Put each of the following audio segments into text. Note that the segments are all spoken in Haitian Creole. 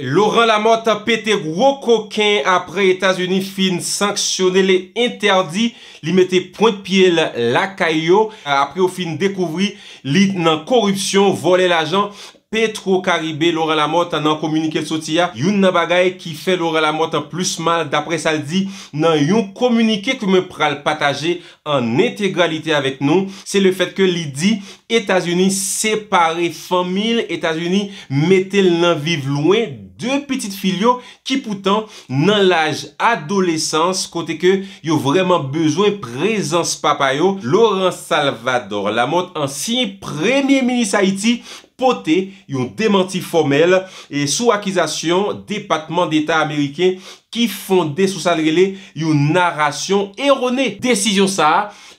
Laurent Lamotte pete woko ken apre Etasuni fin sanksyonele interdi Li mette pointe piele la kayo Apri ou fin dekouvri li nan korupsyon vole la jan Petro Karibé Laurent Lamotte nan komunike sotiya Yon nan bagay ki fe Laurent Lamotte plus mal Dapre sa li di nan yon komunike koumen pral pataje An entegralite avet nou Se le fet ke li di Etasuni separe famil Etasuni mette l nan vive louen De petit fil yo ki poutan nan laj adolesans kote ke yo vreman bejwen prezans papay yo. Laurence Salvador, la mot ansin premye mini-Sahiti pote yon dementi formel e sou akizasyon Depatman d'Etat Amerikey ki fonde sou salgele yon narasyon erone. Desisyon sa,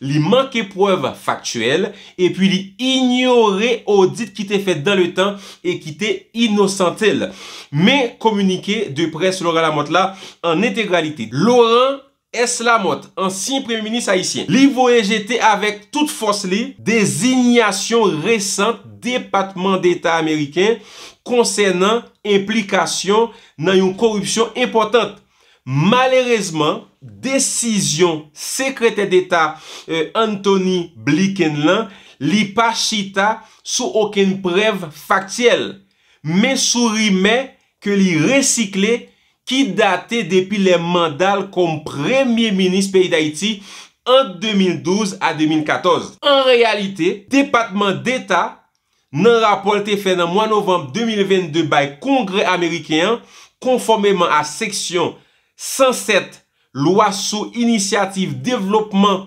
li manke poev faktuel, e pi li ignore odit ki te fet dan le tan e ki te inosantel. Me komunike depres loran la mot la an etegralite. Loran, Eslamot, ansin premi minis haisyen. Li voyen jete avèk tout fos li de zignasyon resante depatman d'Etat Ameriken konsen nan implikasyon nan yon korupsyon importante. Malèrezman, desisyon sekretè d'Etat euh, Anthony Blinken lan li pa chita sou okèn brev faktiyel men sou rimè ke li resikle ki date depi le mandal kom premye minis peyi da iti an 2012 a 2014. En realite, Depatman d'Etat nan rapolte fen an mwa novembe 2022 bay Kongre Amerikeyan konformeman a Seksyon 107 lwa sou inisyatif, devlopman,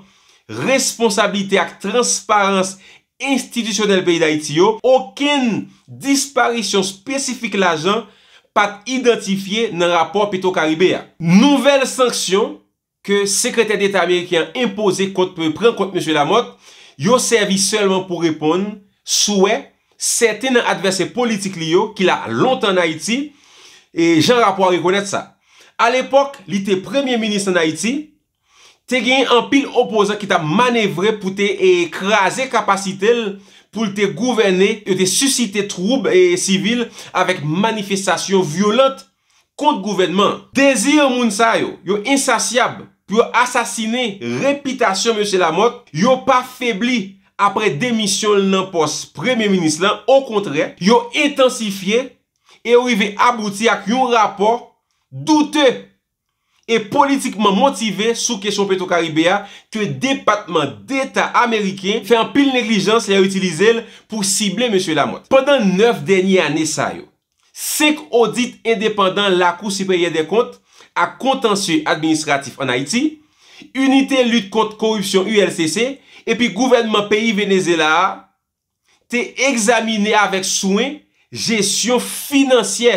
responsabilite ak transparans institisyonel peyi da iti yo, oken disparisyon spesifik la jan pat identifiye nan rapor pitou Karibea. Nouvel sanksyon ke sekretèr d'Etat Amerikyan impose kont pre pre kont M. Lamotte, yo servi selman pou repon souè, sète nan adverse politik li yo ki la lontan Naiti, et jen rapor rekonèt sa. A l'epok, li te premier ministre Naiti, te genye an pil opozan ki ta manevre pou te ekraze kapasitel pou lte gouvene, lte susite troub e sivil avek manifestasyon violant kont gouvenman. Dezir moun sa yo, yo insasyab pou yo asasine repitasyon M. Lamotte, yo pa febli apre demisyon l nan pos premye minis lan, o kontre, yo etansifiye, e yo i ve abouti ak yon rapor doute e politikman motive sou kesyon Petro Karibia ke depatman d'Etat Amerike fe an pil neglijans li a utilizel pou sible Monsie Lamotte. Pendan 9 denye an esay yo, sek audit independant lakou sipeye de kont a kontansye administratif an Haiti, unité lut kont korupsyon ULCC epi gouvenman peyi Venezuela te examine avek souen jesyon finansye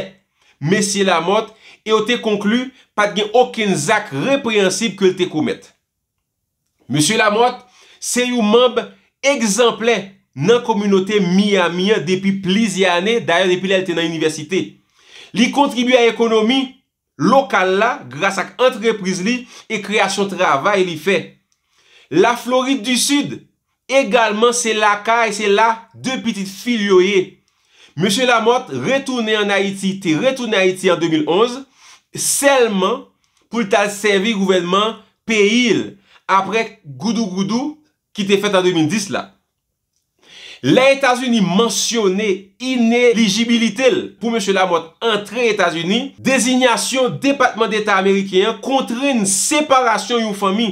Monsie Lamotte e o te konklu pat gen oken zak reprensib ke l te koumet. Monsie Lamotte, se yo mamb ekzample nan komunote miya-miya depi plizi ane, dayan depi lèl tenan universite. Li kontribuye a ekonomi lokal la, grasa ak entreprise li, e kreasyon travay li fe. La Floride du Sud, egalman se laka e se la, de pitit fil yoye. Monsie Lamotte, retoune an Haiti, te retoune Haiti an 2011, selman pou lta lsevi gouvenman peyil aprek goudou goudou ki te fèt an 2010 la. La Etats-Unis mensyone inelijibilitel pou M. Lamotte entre Etats-Unis, desinyasyon Departement d'Etat Amerikyan kontre nseparasyon yon fami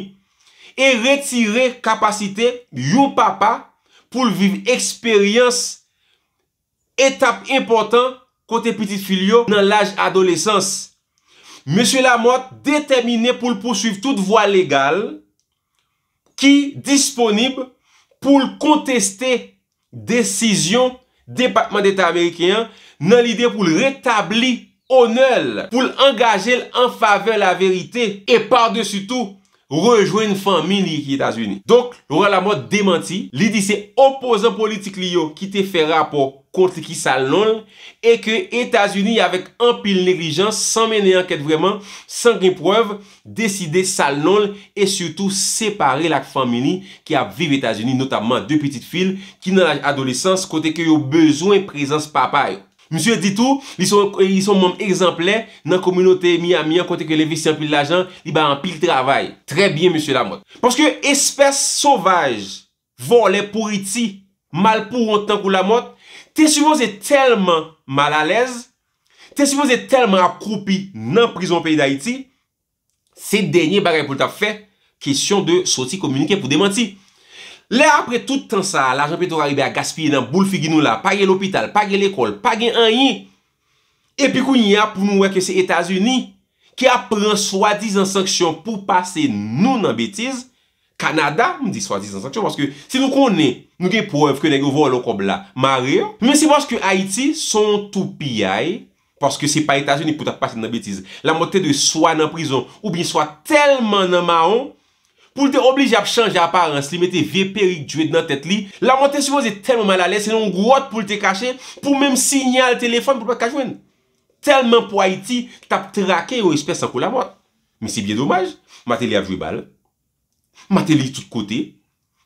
e retire kapasite yon papa pou lviv eksperyans etap important kote pitit filyo nan laj adolesansi. Monsieur Lamotte déterminé pou l'poursuiv tout voie légale ki disponible pou l'contesté décision département d'état américain nan l'idé pou l'rétabli honneul, pou l'engajel en faveur la vérité et par-dessus tout, rejouer n'familie ki Etats-Unis. Donc, Laurent Lamotte démenti, l'idé c'est opposant politique li yo ki te fè rapport kontre ki sa l'nol, e ke Etasuni avek an pil neglijans, san menen an ket vreman, san gen preuve, deside sa l'nol, e surtout separe lak famini, ki a vive Etasuni, notabman de pitit fil, ki nan laj adolesans, kote ke yo bezwen prezans papay. Monsie ditou, li son mom exemplè, nan komunote miya miya, kote ke levisi an pil lajan, li ba an pil travay. Tre bien, monsie Lamotte. Ponske espèse sauvaj, vo le pouriti, mal pou rontan kou Lamotte, Te supoze telman malalez, te supoze telman akropi nan prizon peyi da iti, se denye bagay pou ta fe, kisyon de soti komunike pou demanti. Le apre toutan sa, l'ajan peto raribe a gaspye nan boule figi nou la, pa gen l'opital, pa gen l'ekol, pa gen anyi, epi kou nye ap pou nou weke se Etasuni, ki ap pran swadis ansaksyon pou pase nou nan betiz, Kanada, m di swazi san sanchon, m wanske se nou konen, nou gen pou ev, fke nen gen vou an lo kob la, ma reyo. Men si wanske Haiti, son tou piyay, pwanske se pa Etasyen, ni pou tap pasen nan betize. La moten dey swan nan prizon, ou bin swan telman nan maon, pou te oblij ap chanj la aparense, li mette veperik dwey nan tet li. La moten souwaz e telman mal ale, senon gwoat pou te kache, pou menm sinyal telefon, pou te kache wen. Telman pou Haiti, tap trake yo espè san kou la mot. Men si bie dommaj, ma te li ap jwe bal. Matelit tout kote,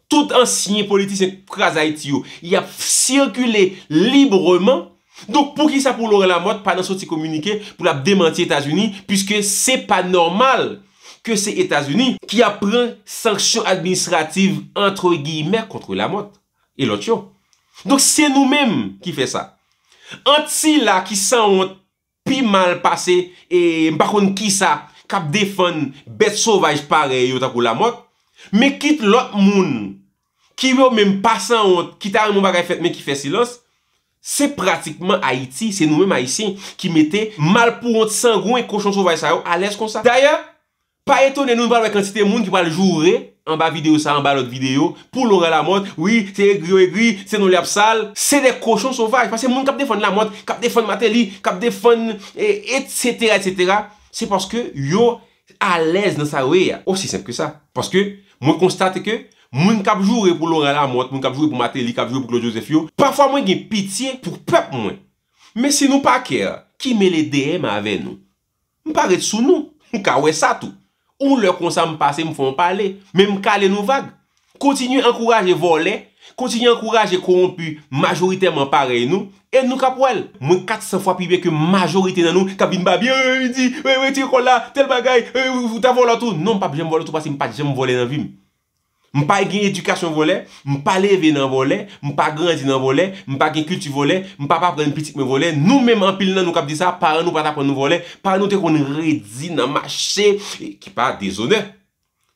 tout ansyen politis et krasayt yo, y ap sirkule libreman, donk pou ki sa pou lore la mot, pa nan sot si komunike, pou la demanti Etasuni, pwiske se pa normal ke se Etasuni ki ap pren sanksyon administrativ antre giymer kontre la mot, elot yo. Donk se nou menm ki fe sa. Ante si la ki sa ont pi mal pase, e mbakon ki sa kap defon bete sovaj pare yo takou la mot, Me kit lot moun Ki yo menm pasan ont Kita an moun bagay fetmen ki fe silons Se pratikman Haiti Se nou menm Haitien Ki mette malpou ont san goun E koshon souvay sa yo A les kon sa Daya Pa etone nou nou balwe kantite moun Ki bal joure An ba video sa An ba lot video Poulonre la mot Oui Se gri yo gri Se nou liap sal Se de koshon souvay Se moun kapde fon la mot Kapde fon mater li Kapde fon Etc etc Se paske yo A les nan sa we Osi sep ke sa Paske Mwen konstate ke, mwen kapjoure pou Lorella Mott, mwen kapjoure pou Mateli, kapjoure pou Klojosef Yo, parfwa mwen gen pitiye pou pep mwen. Men si nou pa ker, ki me le DM ave nou? Mwen paret sou nou, mwen kawe sa tou. Ou lè kon sa mwen pase mwen fon pale, men mwen kale nou vague. Kontinu enkouraje volè, kontinu enkouraje korompu, majoritèman pare nou, nou kap wèl. Mwen kat se fwa pibe ke majorite nan nou kab bin babi, ee eh, ee eh, ee ee di, ee eh, ee ti kola, tel bagay, ee ee ou ta vola tout. Non mpa bi jem vola tout pasi mpa di jem vola nan vim. Mpa gen edukasyon vola, mpa leve nan vola, mpa grandin nan vola, mpa gen kulti vola, mpa papran pitik men vola, nou men mpile nan nou kap di sa, paran nou pata pon nou vola, paran nou te kon redi nan mache e ki pa desone.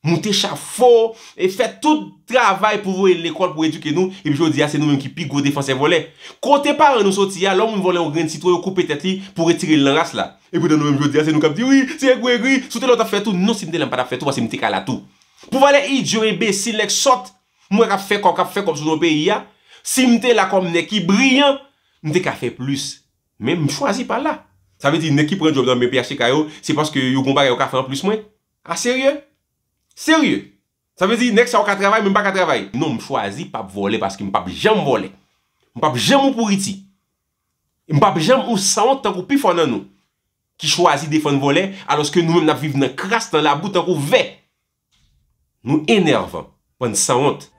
Mwen te chafo, e fè tout travay pou vwe l'ekol pou eduke nou, e bi jodi ase nou mwen ki pigou defanse volè. Kote pare nou soti ya, lò mwen volè ou gren titou yo koupetati pou retire l'anras la. E bi dan nou mwen jodi ase nou kap di, wii, si ek wè wii, sou te lò ta fè tou, nou si mwen te lèm pa ta fè tou, basi mwen te kalatou. Pou valè i djore bè, si lèk sot, mwen kap fè kò kap fè kò psou lò bè ya, si mwen te lè kom nè ki bryan, mwen te ka fè plus. Mwen mwen chwazi pala. Sa v Serye, sa vezi nek sa wak a travay men m bak a travay. Non m chwazi pap voley paske m pap jem voley. M pap jem ou pou riti. M pap jem ou sa ont tan kou pi fwanan nou. Ki chwazi defon voley aloske nou men ap viv nan kras tan la boutan kou ve. Nou enervan, wane sa ont.